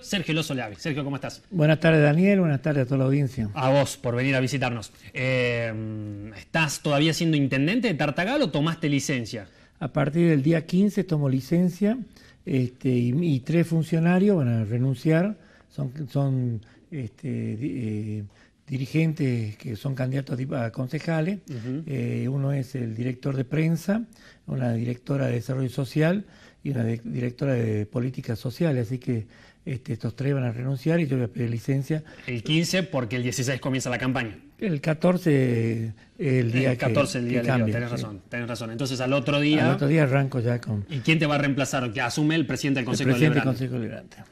Sergio Loso Sergio, ¿cómo estás? Buenas tardes, Daniel. Buenas tardes a toda la audiencia. A vos por venir a visitarnos. Eh, ¿Estás todavía siendo intendente de Tartagal o tomaste licencia? A partir del día 15 tomo licencia este, y, tres funcionarios van a renunciar. Son, este, eh, dirigentes que son candidatos a concejales. Eh, uno es el director de prensa, una directora de desarrollo social y una directora de políticas sociales. Así que este, estos tres van a renunciar y yo voy a pedir licencia. El 15 porque el 16 comienza la campaña. El 14 el día el 14 el día, que razón, Entonces al otro día... Al otro día arranco ya con... ¿Y quién te va a reemplazar? Que asume el presidente del Consejo el Consejo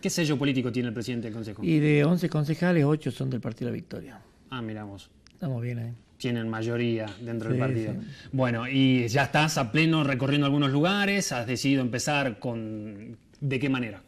¿Qué sello político tiene el presidente del Consejo? Y de 11 concejales, 8 son del Partido la Victoria. Ah, miramos. Estamos bien ahí. Tienen mayoría dentro del partido. Bueno, y ya estás a pleno recorriendo algunos lugares, has decidido empezar con... ¿De qué manera?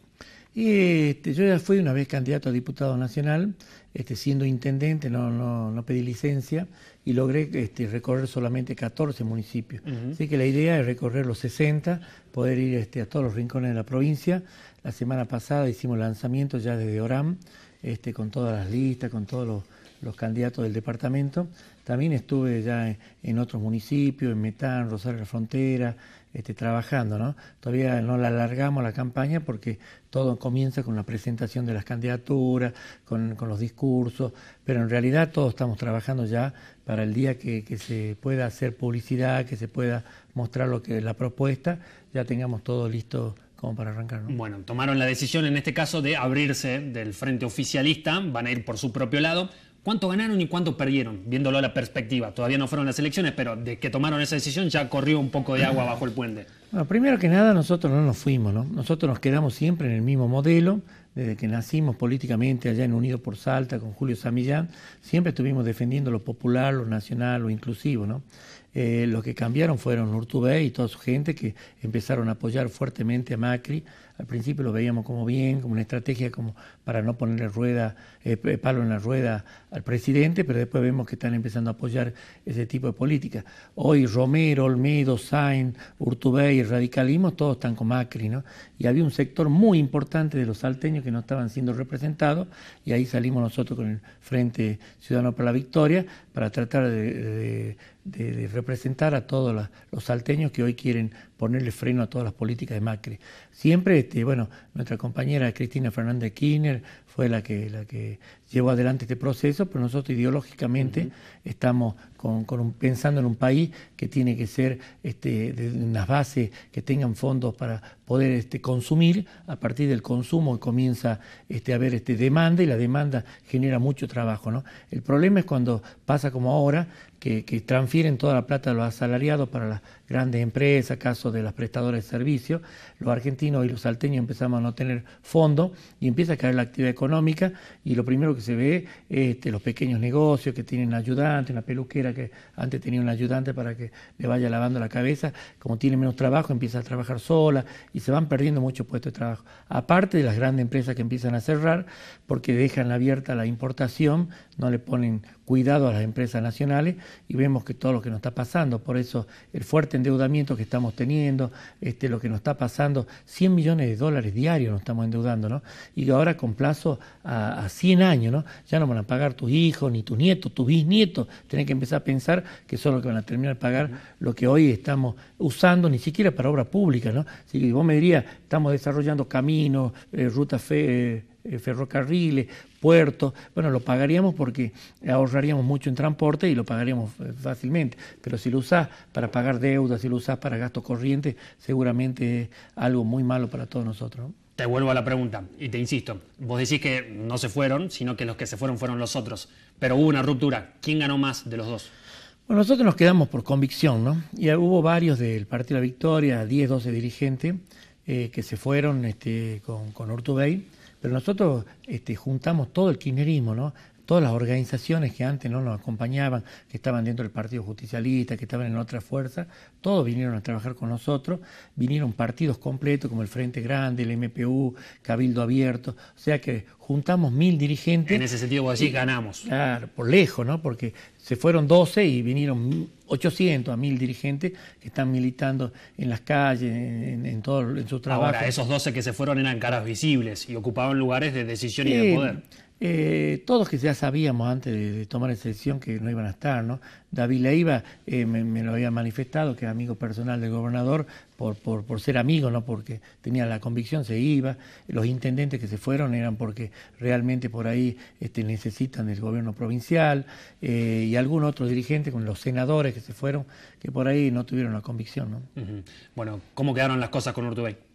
Y este, yo ya fui una vez candidato a diputado nacional, este, siendo intendente, no, pedí licencia y logré este, recorrer solamente 14 municipios. Así que la idea es recorrer los 60, poder ir este, a todos los rincones de la provincia. La semana pasada hicimos lanzamiento ya desde Oram, con todas las listas, con todos los, candidatos del departamento. También estuve ya en, en otros municipios, en Metán, Rosario de la Frontera, este, trabajando. ¿no? Todavía no la alargamos la campaña porque todo comienza con la presentación de las candidaturas, con, los discursos, pero en realidad todos estamos trabajando ya para el día que, se pueda hacer publicidad, que se pueda mostrar lo que la propuesta, ya tengamos todo listo como para arrancar. Bueno, tomaron la decisión en este caso de abrirse del frente oficialista, van a ir por su propio lado cuánto ganaron y cuánto perdieron, viéndolo a la perspectiva. Todavía no fueron las elecciones, pero de que tomaron esa decisión ya corrió un poco de agua bajo el puente. Bueno, primero que nada, nosotros no nos fuimos, ¿no? Nosotros nos quedamos siempre en el mismo modelo, desde que nacimos políticamente allá en Unido por Salta con Julio Samillán, siempre estuvimos defendiendo lo popular, lo nacional, lo inclusivo, ¿no? Eh, los que cambiaron fueron Urtubey y toda su gente que empezaron a apoyar fuertemente a Macri. Al principio lo veíamos como bien, como una estrategia como para no ponerle rueda, eh, palo en la rueda al presidente, pero después vemos que están empezando a apoyar ese tipo de políticas. Hoy Romero, Olmedo, Sainz, Urtubey, el radicalismo, todos están con Macri, ¿no? Y había un sector muy importante de los salteños que no estaban siendo representados y ahí salimos nosotros con el Frente Ciudadano para la Victoria para tratar de de, representar a todos los salteños que hoy quieren ponerle freno a todas las políticas de Macri. Siempre, este, bueno, nuestra compañera Cristina Fernández Kirchner fue la que, la que llevó adelante este proceso, pero nosotros ideológicamente estamos con, pensando en un país que tiene que ser este, de unas bases que tengan fondos para poder este, consumir. A partir del consumo comienza este, a haber este, demanda y la demanda genera mucho trabajo. ¿no? El problema es cuando pasa como ahora, que, que transfieren toda la plata a los asalariados para las grandes empresas, casos de las prestadoras de servicios, los argentinos y los salteños empezamos a no tener fondo y empieza a caer la actividad económica y lo primero que se ve es este, los pequeños negocios que tienen ayudante, una peluquera que antes tenía un ayudante para que le vaya lavando la cabeza, como tiene menos trabajo empieza a trabajar sola y se van perdiendo muchos puestos de trabajo. Aparte de las grandes empresas que empiezan a cerrar porque dejan abierta la importación, no le ponen cuidado a las empresas nacionales y vemos que todo lo que nos está pasando, por eso el fuerte endeudamiento que estamos teniendo, este, lo que nos está pasando, 100 millones de dólares diarios nos estamos endeudando, ¿no? Y ahora con plazo a, 100 años, ¿no? Ya no van a pagar tus hijos, ni tus nietos, tus bisnietos, Tienen que empezar a pensar que son los que van a terminar de pagar lo que hoy estamos usando, ni siquiera para obra pública, ¿no? Si vos me dirías, estamos desarrollando caminos, eh, rutas eh, eh, ferrocarriles, puertos, bueno, lo pagaríamos porque ahorraríamos mucho en transporte y lo pagaríamos eh, fácilmente, pero si lo usás para pagar deudas, si lo usás para gastos corrientes seguramente es algo muy malo para todos nosotros. Te vuelvo a la pregunta y te insisto, vos decís que no se fueron, sino que los que se fueron fueron los otros, pero hubo una ruptura, ¿quién ganó más de los dos? Bueno, nosotros nos quedamos por convicción, ¿no? Y hubo varios del Partido de la Victoria, 10, 12 dirigentes, eh, que se fueron este, con, con Urtubey pero nosotros este, juntamos todo el kirchnerismo, ¿no? todas las organizaciones que antes no nos acompañaban, que estaban dentro del Partido Justicialista, que estaban en otra fuerza, todos vinieron a trabajar con nosotros, vinieron partidos completos como el Frente Grande, el MPU, Cabildo Abierto, o sea que juntamos mil dirigentes. En ese sentido, vos allí ganamos. Claro, por lejos, ¿no? Porque se fueron 12 y vinieron 800 a mil dirigentes que están militando en las calles, en, todo en su trabajo. Ahora, esos 12 que se fueron eran caras visibles y ocupaban lugares de decisión y de poder. Eh, todos que ya sabíamos antes de, tomar la decisión que no iban a estar, ¿no? David Leiva eh, me, lo había manifestado, que era amigo personal del gobernador, por, por, ser amigo, ¿no? Porque tenía la convicción, se iba. Los intendentes que se fueron eran porque realmente por ahí este, necesitan el gobierno provincial eh, y algún otro dirigente, como los senadores que se fueron, que por ahí no tuvieron la convicción, ¿no? Bueno, ¿cómo quedaron las cosas con Urtubey?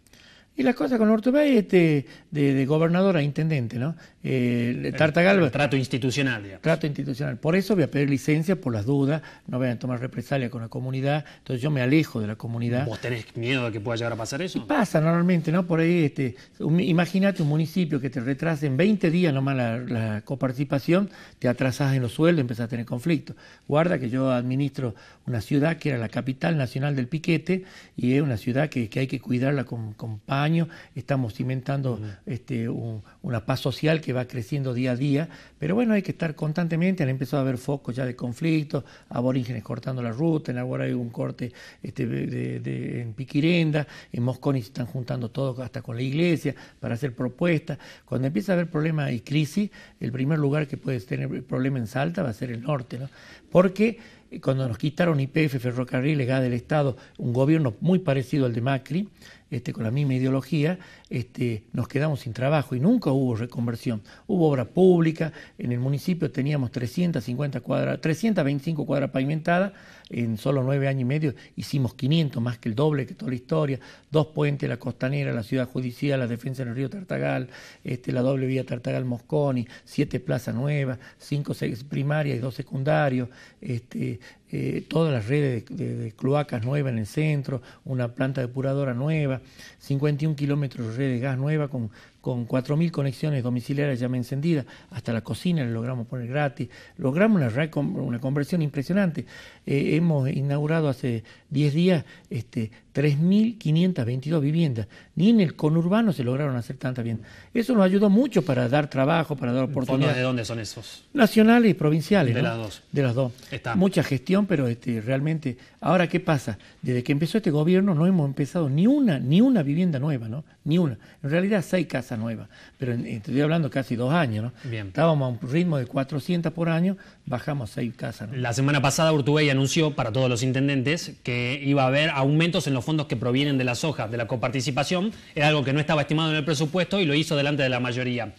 Y las cosas con el este, de, de gobernador a intendente, ¿no? Eh, Trato institucional, digamos. Trato institucional. Por eso voy a pedir licencia, por las dudas, no voy a tomar represalia con la comunidad. Entonces yo me alejo de la comunidad. ¿Vos tenés miedo de que pueda llegar a pasar eso? pasa normalmente, ¿no? Por ahí, este, imagínate un municipio que te retrasa en 20 días nomás la, la coparticipación, te atrasas en los sueldos, empezás a tener conflicto. Guarda que yo administro una ciudad que era la capital nacional del piquete y es una ciudad que, hay que cuidarla con paz estamos cimentando este, una paz social que va creciendo día a día, pero bueno, hay que estar constantemente, han empezado a haber focos ya de conflictos, aborígenes cortando la ruta, en Aguara hay un corte este, de, en Piquirenda, en Mosconi se están juntando todos hasta con la iglesia para hacer propuestas. Cuando empieza a haber problemas y crisis, el primer lugar que puede tener problema en Salta va a ser el norte, ¿no? Porque eh, cuando nos quitaron IPF, Ferrocarril, legada del Estado, un gobierno muy parecido al de Macri, este, con la misma ideología, este, nos quedamos sin trabajo y nunca hubo reconversión. Hubo obra pública, en el municipio teníamos 350 cuadras, 325 cuadras pavimentadas, en solo nueve años y medio hicimos 500, más que el doble que toda la historia, dos puentes, la costanera, la ciudad judicial, la defensa del río Tartagal, este, la doble vía Tartagal-Mosconi, siete plazas nuevas, cinco seis primarias y dos secundarios, este, eh, todas las redes de, cloacas nuevas en el centro, una planta depuradora nueva, 51 kilómetros de red de gas nueva con con 4.000 conexiones domiciliarias ya encendidas hasta la cocina le logramos poner gratis, logramos una, una conversión impresionante. Eh, hemos inaugurado hace 10 días este, 3.522 viviendas, ni en el conurbano se lograron hacer tanta bien Eso nos ayudó mucho para dar trabajo, para dar oportunidades. ¿De dónde son esos? Nacionales y provinciales. De las dos. De las dos. Está. Mucha gestión, pero este, realmente, ahora qué pasa? Desde que empezó este gobierno no hemos empezado ni una, ni una vivienda nueva, ¿no? Ni una. En realidad seis casas Nueva. Pero eh, estoy hablando casi dos años, ¿no? Bien. Estábamos a un ritmo de 400 por año, bajamos seis casas. La semana pasada Urtubey anunció para todos los intendentes que iba a haber aumentos en los fondos que provienen de las hojas, de la coparticipación. Era algo que no estaba estimado en el presupuesto y lo hizo delante de la mayoría.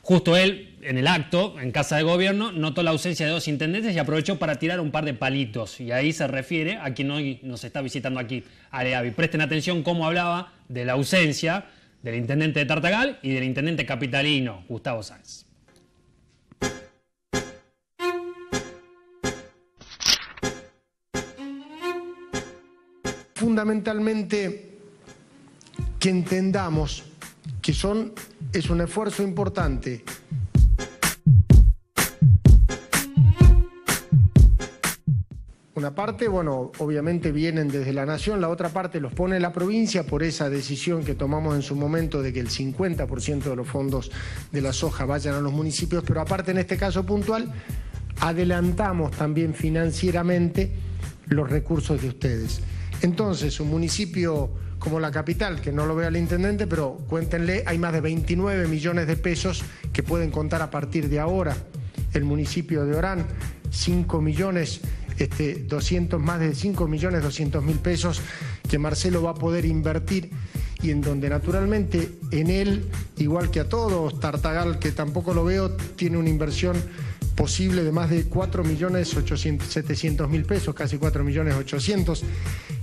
Justo él, en el acto, en Casa de Gobierno, notó la ausencia de dos intendentes y aprovechó para tirar un par de palitos. Y ahí se refiere a quien hoy nos está visitando aquí, Aleavi. Presten atención cómo hablaba de la ausencia del intendente de Tartagal y del intendente capitalino, Gustavo Sáenz. Fundamentalmente que entendamos que son, es un esfuerzo importante Una parte, bueno, obviamente vienen desde la nación, la otra parte los pone la provincia por esa decisión que tomamos en su momento de que el 50% de los fondos de la soja vayan a los municipios, pero aparte en este caso puntual, adelantamos también financieramente los recursos de ustedes. Entonces, un municipio como la capital, que no lo vea el intendente, pero cuéntenle, hay más de 29 millones de pesos que pueden contar a partir de ahora. El municipio de Orán, 5 millones 200, este, más de 5 millones 200 mil pesos que Marcelo va a poder invertir y en donde naturalmente en él, igual que a todos, Tartagal, que tampoco lo veo, tiene una inversión posible de más de 4 millones 700 mil pesos, casi 4 millones 800.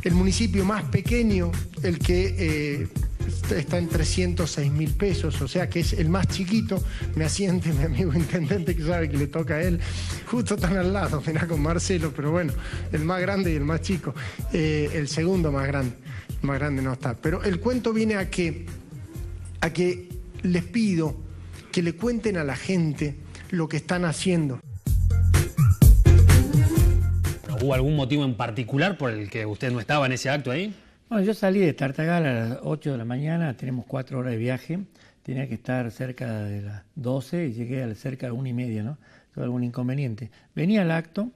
El municipio más pequeño, el que... Eh, está en 306 mil pesos, o sea que es el más chiquito. Me asiente mi amigo intendente que sabe que le toca a él. Justo tan al lado, mirá con Marcelo, pero bueno, el más grande y el más chico. Eh, el segundo más grande, más grande no está. Pero el cuento viene a que, a que les pido que le cuenten a la gente lo que están haciendo. ¿Hubo algún motivo en particular por el que usted no estaba en ese acto ahí? Bueno, yo salí de Tartagal a las 8 de la mañana, tenemos cuatro horas de viaje, tenía que estar cerca de las 12 y llegué a cerca de una y media, ¿no? todo algún inconveniente. Venía al acto,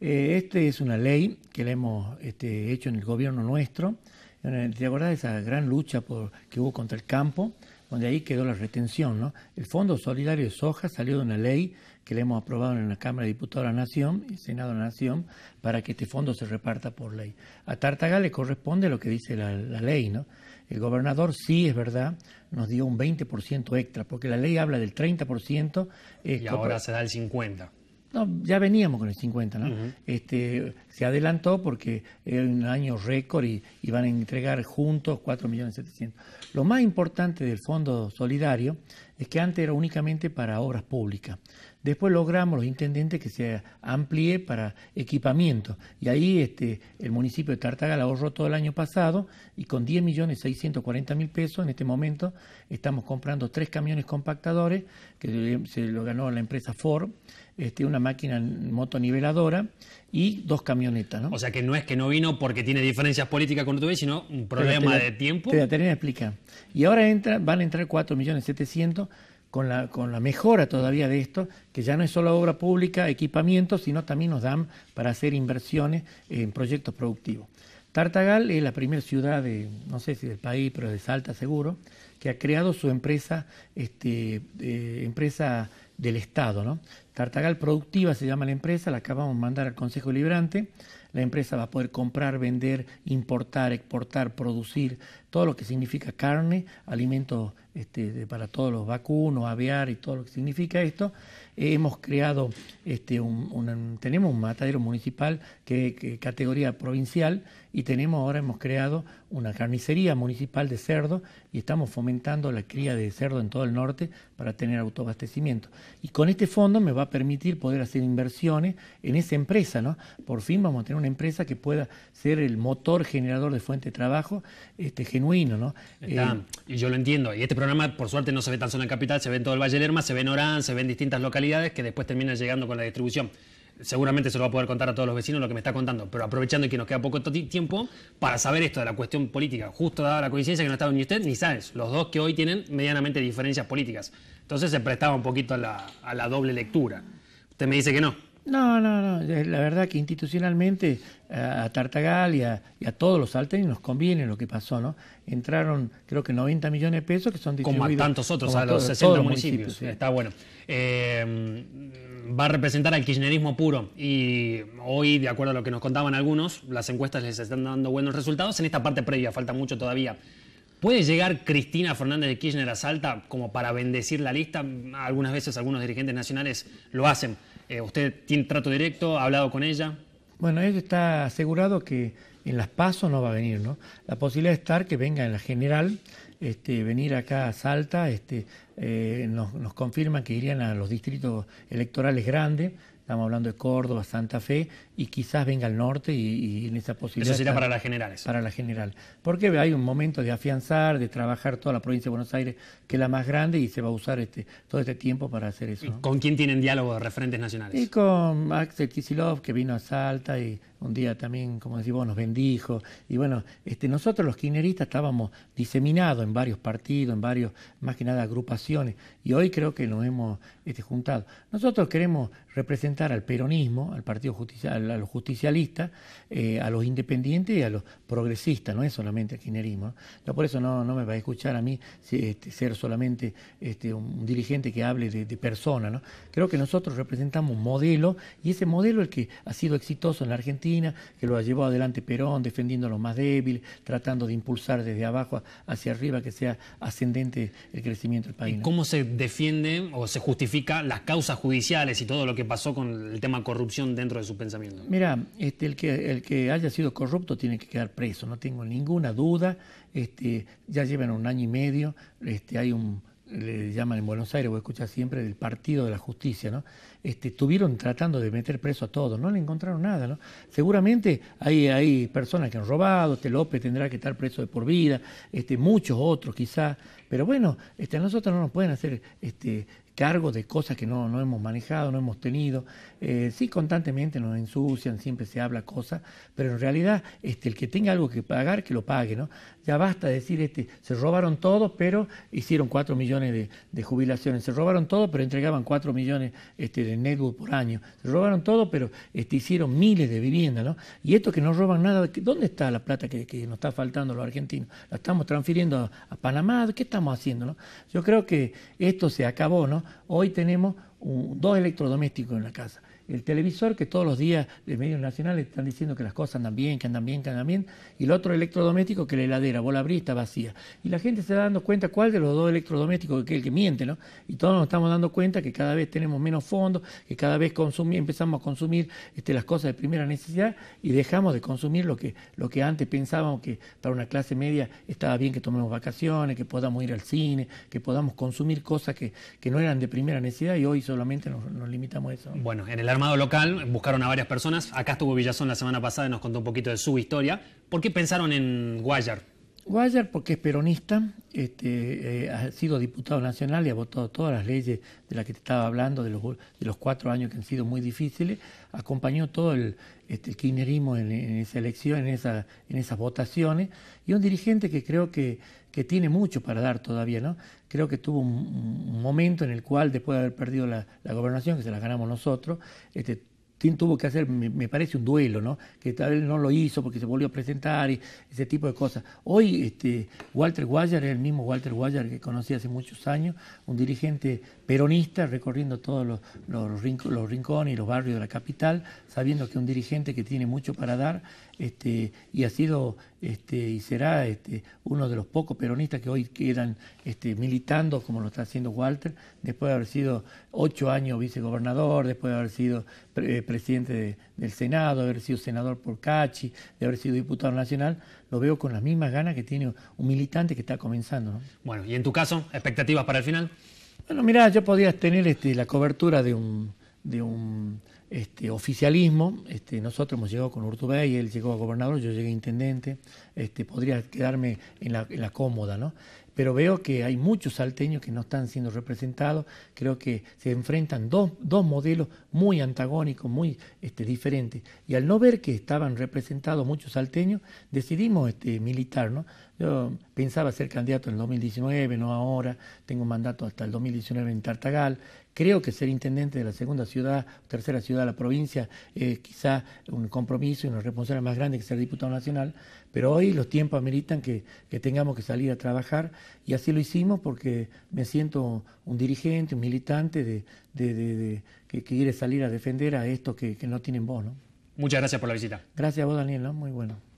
eh, este es una ley que le hemos este, hecho en el gobierno nuestro, ¿Te acordás de esa gran lucha que hubo contra el campo? Donde ahí quedó la retención, ¿no? El Fondo Solidario de Soja salió de una ley que le hemos aprobado en la Cámara de Diputados de la Nación y el Senado de la Nación para que este fondo se reparta por ley. A Tartaga le corresponde lo que dice la, ley, ¿no? El gobernador sí, es verdad, nos dio un 20% extra, porque la ley habla del 30%. y ahora se da el 50%. No, ya veníamos con el 50, ¿no? este, se adelantó porque era un año récord y, iban a entregar juntos 4.700.000. Lo más importante del Fondo Solidario es que antes era únicamente para obras públicas. Después logramos los intendentes que se amplíe para equipamiento. Y ahí este, el municipio de Tartagal ahorró todo el año pasado y con 10.640.000 millones mil pesos en este momento estamos comprando tres camiones compactadores que se lo ganó la empresa Ford, este, una máquina motoniveladora y dos camionetas. ¿no? O sea que no es que no vino porque tiene diferencias políticas con Urtubey, sino un problema de tiempo. Te la que explicar. Y ahora entra, van a entrar 4.700.000 con la, con la mejora todavía de esto, que ya no es solo obra pública, equipamiento, sino también nos dan para hacer inversiones en proyectos productivos. Tartagal es la primera ciudad de, no sé si del país, pero de Salta seguro, que ha creado su empresa, este, empresa del Estado, ¿no? Cartagal Productiva se llama la empresa, la acabamos de mandar al Consejo Liberante. La empresa va a poder comprar, vender, importar, exportar, producir todo lo que significa carne, alimentos este, para todos los vacunos, aviar y todo lo que significa esto hemos creado, este, un, tenemos un matadero municipal que, categoría provincial y tenemos ahora hemos creado una carnicería municipal de cerdo y estamos fomentando la cría de cerdo en todo el norte para tener autoabastecimiento. Y con este fondo me va a permitir poder hacer inversiones en esa empresa, ¿no? Por fin vamos a tener una empresa que pueda ser el motor generador de fuente de trabajo este, genuino, ¿no? Eh, y yo lo entiendo. Y este programa, por suerte, no se ve tan solo en Capital, se ve en todo el Valle del Lerma, se ve en Orán, se ve en distintas localidades que después termina llegando con la distribución seguramente se lo va a poder contar a todos los vecinos lo que me está contando, pero aprovechando que nos queda poco tiempo para saber esto de la cuestión política, justo dada la coincidencia que no estaba ni usted ni Sáenz, los dos que hoy tienen medianamente diferencias políticas. Entonces se prestaba un poquito a la, a la doble lectura. Usted me dice que no. No, no, no. La verdad que institucionalmente eh, a Tartagal y a, todos los nos conviene lo que pasó, ¿no? Entraron, creo que 90 millones de pesos que son distribuidos. Como a tantos otros, a, los 60 municipios. Está bueno. Eh, va a representar al kirchnerismo puro. Y hoy, de acuerdo a lo que nos contaban algunos, las encuestas les están dando buenos resultados. En esta parte previa, falta mucho todavía. ¿Puede llegar Cristina Fernández de Kirchner a Salta como para bendecir la lista? Algunas veces algunos dirigentes nacionales lo hacen eh, ¿Usted tiene trato directo? ¿Ha hablado con ella? Bueno, ella está asegurado que en las pasos no va a venir, ¿no? La posibilidad de estar que venga en la general, este, venir acá a Salta, este, eh, nos, nos confirman que irían a los distritos electorales grandes, estamos hablando de Córdoba, Santa Fe, y quizás venga al norte y, en esa posibilidad. Eso sería para las generales. Para la general. Porque hay un momento de afianzar, de trabajar toda la provincia de Buenos Aires, que es la más grande, y se va a usar este, todo este tiempo para hacer eso. ¿Con quién tienen diálogo de referentes nacionales? Y con Axel Kisilov, que vino a Salta y un día también, como decimos nos bendijo. Y bueno, este, nosotros los kirchneristas estábamos diseminados en varios partidos, en varios, más que nada, agrupaciones, y hoy creo que nos hemos este, juntado. Nosotros queremos representar al peronismo, al Partido Justicial, a los justicialistas, eh, a los independientes y a los progresistas, no es solamente el kirchnerismo. no por eso no, me va a escuchar a mí este, ser solamente este, un dirigente que hable de, persona. ¿no? Creo que nosotros representamos un modelo y ese modelo es el que ha sido exitoso en la Argentina, que lo ha llevado adelante Perón, defendiendo a los más débiles, tratando de impulsar desde abajo hacia arriba que sea ascendente el crecimiento del país. ¿Cómo se defienden o se justifica las causas judiciales y todo lo que pasó con el tema corrupción dentro de su pensamiento? Mira, este, el, que, el que haya sido corrupto tiene que quedar preso, no tengo ninguna duda. Este, ya llevan un año y medio, este, hay un, le llaman en Buenos Aires, a escuchar siempre del Partido de la Justicia, ¿no? Este, estuvieron tratando de meter preso a todos, no le encontraron nada, ¿no? Seguramente hay, hay personas que han robado, este López tendrá que estar preso de por vida, este, muchos otros quizás, pero bueno, este, a nosotros no nos pueden hacer este, cargo de cosas que no, no hemos manejado, no hemos tenido. Eh, sí, constantemente nos ensucian, siempre se habla cosas, pero en realidad este, el que tenga algo que pagar, que lo pague. ¿no? ya basta decir, este, se robaron todo, pero hicieron 4 millones de, jubilaciones, se robaron todo, pero entregaban 4 millones este, de netbook por año, se robaron todo, pero este, hicieron miles de viviendas, Y esto que no roban nada, ¿dónde está la plata que, nos está faltando los argentinos? ¿La estamos transfiriendo a, Panamá? ¿Qué estamos haciendo? Yo creo que esto se acabó, ¿no? Hoy tenemos dos electrodomésticos en la casa el televisor, que todos los días de medios nacionales están diciendo que las cosas andan bien, que andan bien, que andan bien, y el otro electrodoméstico que la heladera, vos la vacía. Y la gente se está dando cuenta cuál de los dos electrodomésticos que es el que miente, ¿no? Y todos nos estamos dando cuenta que cada vez tenemos menos fondos, que cada vez empezamos a consumir este, las cosas de primera necesidad y dejamos de consumir lo que, lo que antes pensábamos que para una clase media estaba bien que tomemos vacaciones, que podamos ir al cine, que podamos consumir cosas que, no eran de primera necesidad y hoy solamente nos, limitamos a eso. Bueno, en el local, buscaron a varias personas. Acá estuvo Villazón la semana pasada y nos contó un poquito de su historia. ¿Por qué pensaron en Guayar? Guayar porque es peronista, este, eh, ha sido diputado nacional y ha votado todas las leyes de las que te estaba hablando, de los, de los cuatro años que han sido muy difíciles, acompañó todo el, este, en, esa elección, en, esa, en esas votaciones, y un dirigente que creo que, que tiene mucho para dar todavía, ¿no? Creo que tuvo un momento en el cual, después de haber perdido la, gobernación, que se la ganamos nosotros, este, Tim tuvo que hacer, me, parece, un duelo, ¿no? Que tal vez no lo hizo porque se volvió a presentar y ese tipo de cosas. Hoy, este, Walter Guayar es el mismo Walter Guayar que conocí hace muchos años, un dirigente peronista recorriendo todos los, los rincones y los barrios de la capital, sabiendo que un dirigente que tiene mucho para dar este, y ha sido este, y será este, uno de los pocos peronistas que hoy quedan este, militando, como lo está haciendo Walter, después de haber sido ocho años vicegobernador, después de haber sido eh, presidente del Senado, de haber sido senador por Cachi, de haber sido diputado nacional, lo veo con las mismas ganas que tiene un militante que está comenzando. Bueno, y en tu caso, expectativas para el final. Bueno, mirá, yo podías tener este, la cobertura de un este, oficialismo, este, nosotros hemos llegado con Urtubey, él llegó a gobernador, yo llegué a intendente, este, podría quedarme en la, cómoda, ¿no? Pero veo que hay muchos salteños que no están siendo representados, creo que se enfrentan dos, modelos muy antagónicos, muy este, diferentes. Y al no ver que estaban representados muchos salteños, decidimos militar, ¿no? Yo pensaba ser candidato en el 2019, no ahora, tengo mandato hasta el 2019 en Tartagal, creo que ser intendente de la segunda ciudad, tercera ciudad de la provincia, es quizás quizá un compromiso y una responsabilidad más grande que ser diputado nacional, pero hoy los tiempos ameritan que, tengamos que salir a trabajar y así lo hicimos porque me siento un dirigente, un militante de, de, que, quiere salir a defender a estos que, no tienen voz. ¿no? Muchas gracias por la visita. Gracias a vos, Daniel, muy bueno.